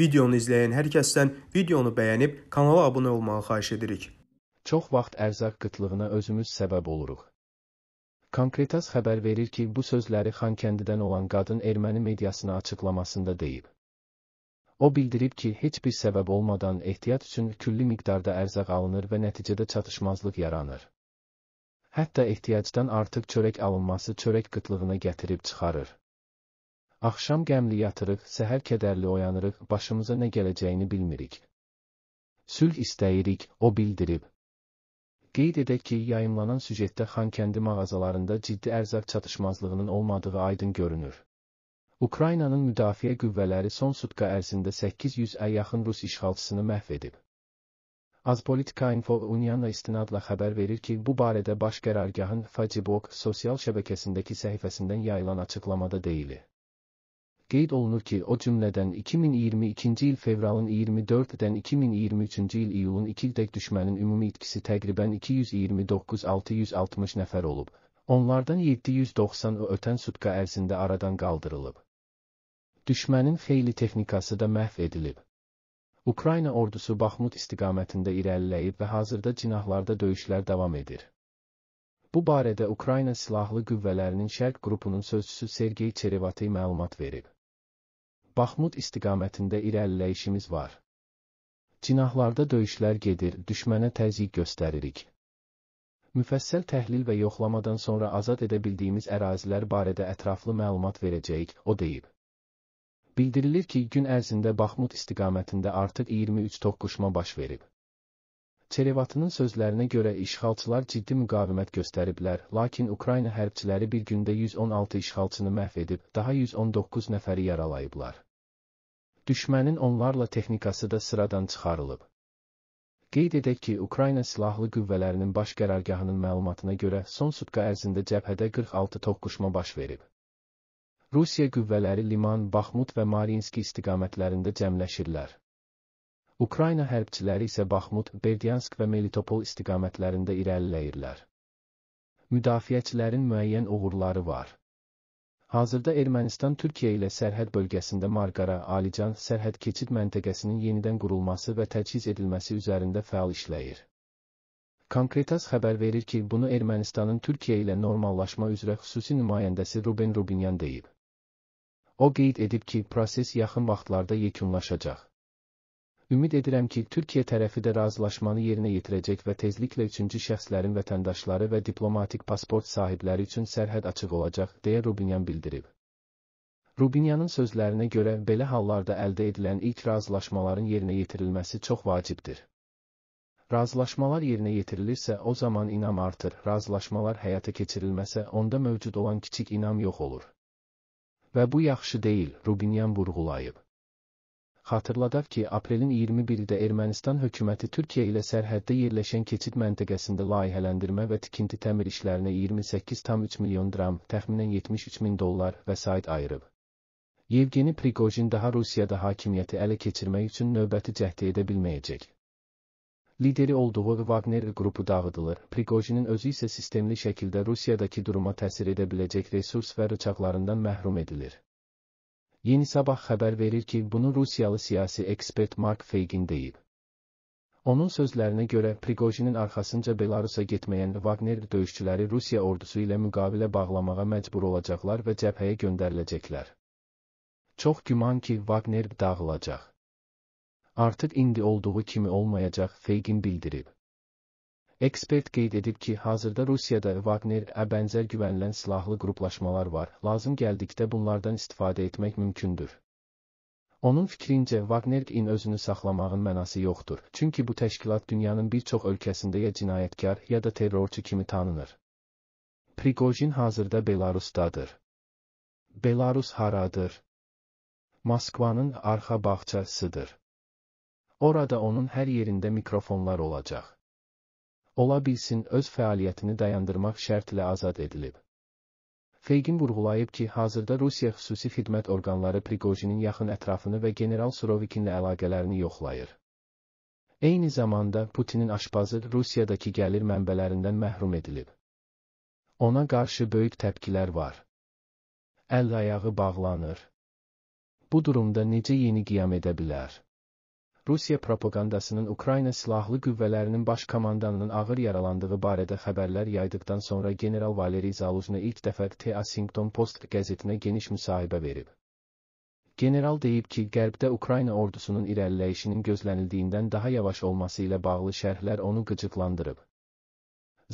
Videonu izləyən hər kəsdən videonu bəyənib kanala abunə olmağı xahiş edirik. Çox vaxt ərzaq qıtlığına özümüz səbəb oluruq. Konkretas xəbər verir ki, bu sözləri Xankəndidən olan qadın erməni mediasına açıqlamasında deyib. O bildirib ki, heç bir səbəb olmadan ehtiyat üçün külli miqdarda ərzaq alınır və nəticədə çatışmazlıq yaranır. Hətta ehtiyacdan artıq çörək alınması çörək qıtlığına gətirib çıxarır. Axşam qəmli yatırıq, səhər kədərli oyanırıq, başımıza nə gələcəyini bilmirik. Sülh istəyirik, o bildirib. Qeyd edək ki, yayımlanan süjetdə Xankəndi mağazalarında ciddi ərzaq çatışmazlığının olmadığı aydın görünür. Ukraynanın müdafiə qüvvələri son sutka ərzində 800-ə yaxın rus işğalçısını məhv edib. Azpolitika Info Unyanla istinadla xəbər verir ki, bu barədə baş qərargahın Facibok sosial şəbəkəsindəki səhifəsindən yayılan açıqlamada deyilir qeyd olunur ki, o cümlədən 2022-ci il fevralın 24-dən 2023-cü il iyulun 2-dək düşmənin ümumi itkisi təqribən 229-660 nəfər olub, onlardan 790 o ötən sutka ərzində aradan qaldırılıb. Düşmənin xeyli texnikası da məhv edilib. Ukrayna ordusu Baxmut istiqamətində irəliləyib və hazırda cinahlarda döyüşlər davam edir. Bu barədə Ukrayna Silahlı Qüvvələrinin Şərq qrupunun sözçüsü Sergey Çerevati məlumat verib. Baxmut istiqamətində irəliləyişimiz var. Cinahlarda döyüşlər gedir, düşmənə təzyiq göstəririk. Müfəssəl təhlil və yoxlamadan sonra azad edə bildiyimiz ərazilər barədə ətraflı məlumat verəcəyik, o deyib. Bildirilir ki, gün ərzində Baxmut istiqamətində artıq 23 toqquşma baş verib. Çerevatının sözlərinə görə işğalçılar ciddi müqavimət göstəriblər, lakin Ukrayna hərbçiləri bir gündə 116 işğalçını məhv edib, daha 119 nəfəri yaralayıblar düşmənin onlarla texnikası da sıradan çıxarılıb. Qeyd edək ki, Ukrayna Silahlı Qüvvələrinin Baş Qərargahının məlumatına görə son sutqa ərzində cəbhədə 46 toqquşma baş verib. Rusiya qüvvələri Liman, Baxmut və Marinski istiqamətlərində cəmləşirlər. Ukrayna hərbçiləri isə Baxmut, Berdyansk və Melitopol istiqamətlərində irəliləyirlər. Müdafiəçilərin müəyyən uğurları var. Hazırda Ermənistan Türkiyə ilə sərhəd bölgəsində Marqara-Alican sərhəd keçid məntəqəsinin yenidən qurulması və təchiz edilməsi üzərində fəal işləyir. Konkretas xəbər verir ki, bunu Ermənistanın Türkiyə ilə normallaşma üzrə xüsusi nümayəndəsi Ruben Rubinyan deyib. O qeyd edib ki, proses yaxın vaxtlarda yekunlaşacaq. Ümid edirəm ki, Türkiyə tərəfi də razılaşmanı yerinə yetirəcək və tezliklə üçüncü şəxslərin vətəndaşları və diplomatik pasport sahibləri üçün sərhəd açıq olacaq, deyə Rubinyan bildirib. Rubinyanın sözlərinə görə belə hallarda əldə edilən ilk razılaşmaların yerinə yetirilməsi çox vacibdir. Razılaşmalar yerinə yetirilirsə, o zaman inam artır, razılaşmalar həyata keçirilməsə, onda mövcud olan kiçik inam yox olur. Və bu yaxşı deyil, Rubinyan vurğulayıb. Xatırladaq ki, aprelin 21-də Ermənistan hökuməti Türkiyə ilə sərhəddə yerləşən keçid məntəqəsində layihələndirmə və tikinti təmir işlərinə 28,3 milyon dram, təxminən 73 min dollar vəsait ayırıb. Yevgeni Priqojin daha Rusiyada hakimiyyəti ələ keçirmək üçün növbəti cəhd edə bilməyəcək. Lideri olduğu Wagner qrupu dağıdılır, Priqojinin özü isə sistemli şəkildə Rusiyadakı duruma təsir edə biləcək resurs və rıçaqlarından məhrum edilir. Yeni Sabah xəbər verir ki, bunu Rusiyalı siyasi ekspert Mark Feygin deyib. Onun sözlərinə görə Priqojinin arxasınca Belarusa getməyən Wagner döyüşçüləri Rusiya ordusu ilə müqavilə bağlamağa məcbur olacaqlar və cəbhəyə göndəriləcəklər. Çox güman ki, Wagner dağılacaq. Artıq indi olduğu kimi olmayacaq, Feygin bildirib. Ekspert qeyd edib ki, hazırda Rusiyada Wagner-ə bənzər güvənilən silahlı qruplaşmalar var, lazım gəldikdə bunlardan istifadə etmək mümkündür. Onun fikrincə, Wagner-in özünü saxlamağın mənası yoxdur, çünki bu təşkilat dünyanın bir çox ölkəsində ya cinayətkar, ya da terrorçu kimi tanınır. Prigojin hazırda Belarusdadır. Belarus haradır? Moskvanın arxa bağçasıdır. Orada onun hər yerində mikrofonlar olacaq ola bilsin öz fəaliyyətini dayandırmaq şərtlə azad edilib. Feygin vurğulayıb ki, hazırda Rusiya xüsusi xidmət orqanları Priqojinin yaxın ətrafını və general Surovikinlə əlaqələrini yoxlayır. Eyni zamanda Putinin aşpazı Rusiyadakı gəlir mənbələrindən məhrum edilib. Ona qarşı böyük təpkilər var. Əl ayağı bağlanır. Bu durumda necə yeni qiyam edə bilər? Rusiya propagandasının Ukrayna Silahlı Qüvvələrinin baş komandanının ağır yaralandığı barədə xəbərlər yaydıqdan sonra general Valeri Zaluzna ilk dəfə The Washington Post qəzetinə geniş müsahibə verib. General deyib ki, qərbdə Ukrayna ordusunun irəliləyişinin gözlənildiyindən daha yavaş olması ilə bağlı şərhlər onu qıcıqlandırıb.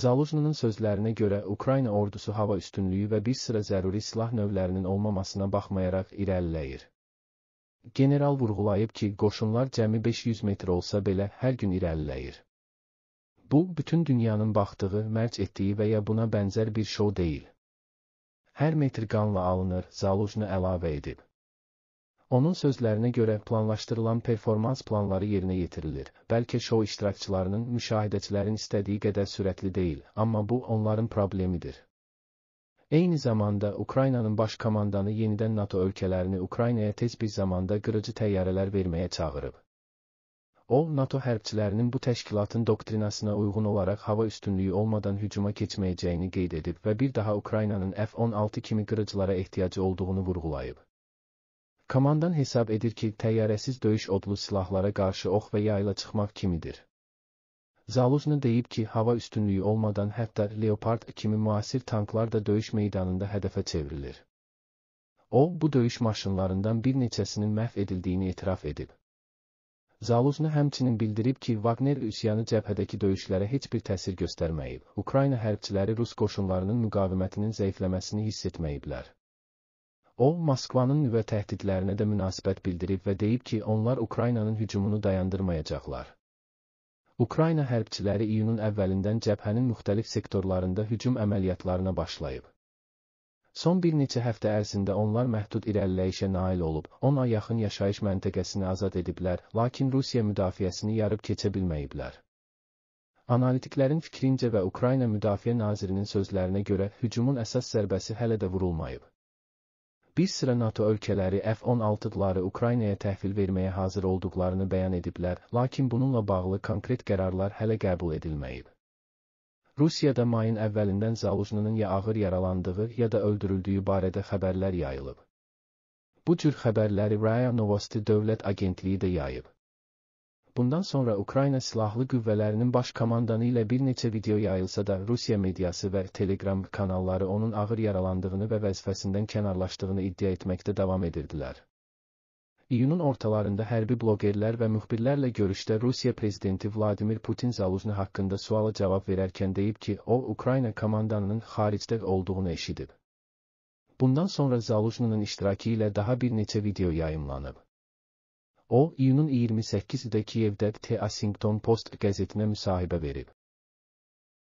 Zaluzunun sözlərinə görə Ukrayna ordusu hava üstünlüyü və bir sıra zəruri silah növlərinin olmamasına baxmayaraq irəliləyir. General vurğulayıb ki, qoşunlar cəmi 500 metr olsa belə hər gün irəliləyir. Bu, bütün dünyanın baxdığı, mərc etdiyi və ya buna bənzər bir şou deyil. Hər metr qanla alınır, Zalujnu əlavə edib. Onun sözlərinə görə planlaşdırılan performans planları yerinə yetirilir. Bəlkə şou iştirakçılarının müşahidəçilərin istədiyi qədər sürətli deyil, amma bu onların problemidir. Eyni zamanda Ukraynanın baş komandanı yenidən NATO ölkələrini Ukraynaya tez bir zamanda qırıcı təyyarələr verməyə çağırıb. O, NATO hərbçilərinin bu təşkilatın doktrinasına uyğun olaraq hava üstünlüyü olmadan hücuma keçməyəcəyini qeyd edib və bir daha Ukraynanın F-16 kimi qırıcılara ehtiyacı olduğunu vurğulayıb. Komandan hesab edir ki, təyyarəsiz döyüş odlu silahlara qarşı ox və yayla çıxmaq kimidir. Zaluzny deyib ki, hava üstünlüyü olmadan hətta Leopard kimi müasir tanklar da döyüş meydanında hədəfə çevrilir. O, bu döyüş maşınlarından bir neçəsinin məhv edildiyini etiraf edib. Zaluzny həmçinin bildirib ki, Wagner üsyanı cəbhədəki döyüşlərə heç bir təsir göstərməyib. Ukrayna hərbçiləri rus qoşunlarının müqavimətinin zəifləməsini hiss etməyiblər. O, Moskvanın nüvə təhdidlərinə də münasibət bildirib və deyib ki, onlar Ukraynanın hücumunu dayandırmayacaqlar. Ukrayna hərbçiləri iyunun əvvəlindən cəbhənin müxtəlif sektorlarında hücum əməliyyatlarına başlayıb. Son bir neçə həftə ərzində onlar məhdud irəliləyişə nail olub, ona yaxın yaşayış məntəqəsini azad ediblər, lakin Rusiya müdafiəsini yarıb keçə bilməyiblər. Analitiklərin fikrincə və Ukrayna Müdafiə Nazirinin sözlərinə görə hücumun əsas zərbəsi hələ də vurulmayıb bir sıra NATO ölkələri F-16-ları Ukraynaya təhvil verməyə hazır olduqlarını bəyan ediblər, lakin bununla bağlı konkret qərarlar hələ qəbul edilməyib. Rusiyada mayın əvvəlindən Zaluzhnının ya ağır yaralandığı, ya da öldürüldüyü barədə xəbərlər yayılıb. Bu cür xəbərləri Raya Novosti Dövlət Agentliyi də yayıb. Bundan sonra Ukrayna Silahlı Qüvvələrinin baş komandanı ilə bir neçə video yayılsa da Rusiya mediası və Telegram kanalları onun ağır yaralandığını və vəzifəsindən kənarlaşdığını iddia etməkdə davam edirdilər. İyunun ortalarında hərbi bloqerlər və müxbirlərlə görüşdə Rusiya prezidenti Vladimir Putin Zaluzny haqqında suala cavab verərkən deyib ki, o Ukrayna komandanının xaricdə olduğunu eşidib. Bundan sonra Zaluzny'nin iştirakı ilə daha bir neçə video yayımlanıb o, iyunun 28-də Kiyevdə The Washington Post qəzetinə müsahibə verib.